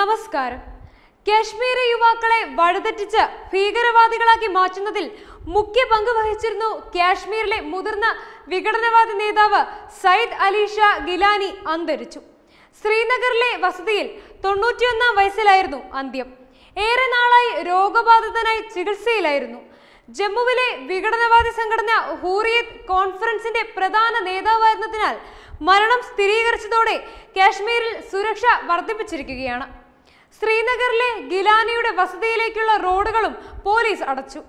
നമസ്കാരം കശ്മീരി യുവാക്കളെ വഴുതെറ്റിച്ച് ഭീകരവാദികളാക്കി മാറ്റുന്നതിൽ മുഖ്യ പങ്ക് വഹിച്ചിരുന്നു കാശ്മീരിലെ മുതിർന്ന വിഘടനവാദി നേതാവ് സയ്യിദ് അലീഷ ഗിലാനി അന്തരിച്ചു ശ്രീനഗറിലെ വസതിയിൽ തൊണ്ണൂറ്റിയൊന്നാം വയസ്സിലായിരുന്നു അന്ത്യം ഏറെ നാളായി രോഗബാധിതനായി ചികിത്സയിലായിരുന്നു ജമ്മുവിലെ വിഘടനവാദി സംഘടന ഹൂറിയത് കോൺഫറൻസിന്റെ പ്രധാന നേതാവായിരുന്നതിനാൽ മരണം സ്ഥിരീകരിച്ചതോടെ കാശ്മീരിൽ സുരക്ഷ വർദ്ധിപ്പിച്ചിരിക്കുകയാണ് ശ്രീനഗറിലെ ഗിലാനിയുടെ വസതിയിലേക്കുള്ള റോഡുകളും പോലീസ് അടച്ചു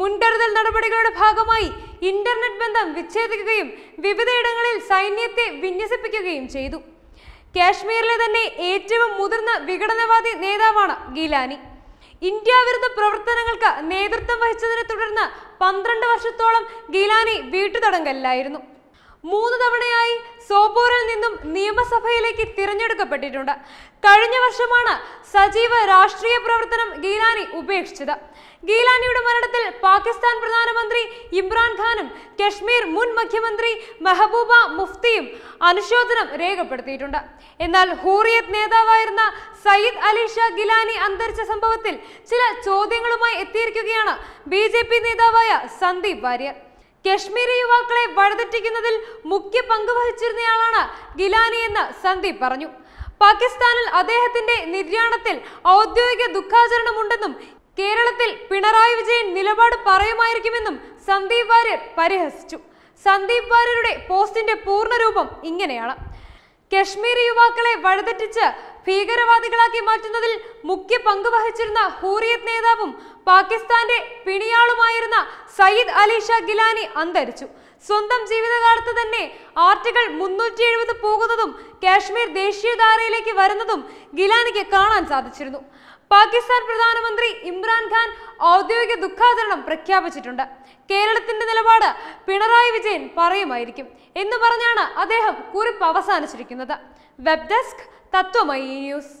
മുൻകരുതൽ നടപടികളുടെ ഭാഗമായി ഇന്റർനെറ്റ് ബന്ധം വിച്ഛേദിക്കുകയും വിവിധയിടങ്ങളിൽ സൈന്യത്തെ വിന്യസിപ്പിക്കുകയും ചെയ്തു കാശ്മീരിലെ തന്നെ ഏറ്റവും മുതിർന്ന വിഘടനവാദി നേതാവാണ് ഗിലാനി ഇന്ത്യ വിരുദ്ധ പ്രവർത്തനങ്ങൾക്ക് നേതൃത്വം വഹിച്ചതിനെ തുടർന്ന് പന്ത്രണ്ട് വർഷത്തോളം ഗിലാനി വീട്ടുതടങ്കലിലായിരുന്നു മൂന്ന് തവണയായി സോപോറിൽ നിന്നും നിയമസഭയിലേക്ക് തിരഞ്ഞെടുക്കപ്പെട്ടിട്ടുണ്ട് കഴിഞ്ഞ വർഷമാണ് സജീവ രാഷ്ട്രീയ പ്രവർത്തനം ഗീലാനി ഉപേക്ഷിച്ചത് ഗീലാനിയുടെ മരണത്തിൽ പാകിസ്ഥാൻ പ്രധാനമന്ത്രി ഇമ്രാൻഖാനും കശ്മീർ മുൻ മുഖ്യമന്ത്രി മെഹബൂബ മുഫ്തിയും അനുശോചനം രേഖപ്പെടുത്തിയിട്ടുണ്ട് എന്നാൽ ഹൂറിയത് നേതാവായിരുന്ന സയ്യിദ് അലി ഷാ ഗിലാനി അന്തരിച്ച സംഭവത്തിൽ ചില ചോദ്യങ്ങളുമായി എത്തിയിരിക്കുകയാണ് ബി നേതാവായ സന്ദീപ് വാര്യർ കശ്മീരി യുവാക്കളെ വഴിതെറ്റിക്കുന്നതിൽ മുഖ്യ പങ്ക് വഹിച്ചിരുന്നയാളാണ് ഗിലാനി എന്ന് സന്ദീപ് പറഞ്ഞു പാകിസ്ഥാനിൽ അദ്ദേഹത്തിന്റെ നിര്യാണത്തിൽ ഔദ്യോഗിക ദുഃഖാചരണമുണ്ടെന്നും കേരളത്തിൽ പിണറായി വിജയൻ നിലപാട് പറയുമായിരിക്കുമെന്നും സന്ദീപ് വാര്യർ പരിഹസിച്ചു സന്ദീപ് വാര്യരുടെ പോസ്റ്റിന്റെ പൂർണ്ണരൂപം ഇങ്ങനെയാണ് കശ്മീരി യുവാക്കളെ വഴുതെറ്റിച്ച് ഭീകരവാദികളാക്കി മാറ്റുന്നതിൽ മുഖ്യ പങ്ക് വഹിച്ചിരുന്ന ഹൂറിയത് നേതാവും പാകിസ്ഥാന്റെ പിണിയാളുമായിരുന്ന സയ്യിദ് അലിഷ ഗിലാനി അന്തരിച്ചു സ്വന്തം ജീവിതകാലത്ത് തന്നെ ആർട്ടിക്കൾ മുന്നൂറ്റി എഴുപത് പോകുന്നതും കാശ്മീർ ദേശീയധാരയിലേക്ക് വരുന്നതും ഗിലാനിക്ക് കാണാൻ സാധിച്ചിരുന്നു പാകിസ്ഥാൻ പ്രധാനമന്ത്രി ഇമ്രാൻഖാൻ ഔദ്യോഗിക ദുഃഖാചരണം പ്രഖ്യാപിച്ചിട്ടുണ്ട് കേരളത്തിന്റെ നിലപാട് പിണറായി വിജയൻ പറയുമായിരിക്കും എന്ന് പറഞ്ഞാണ് അദ്ദേഹം കുറിപ്പ് അവസാനിച്ചിരിക്കുന്നത് വെബ് ഡെസ്ക് തത്വമയി ന്യൂസ്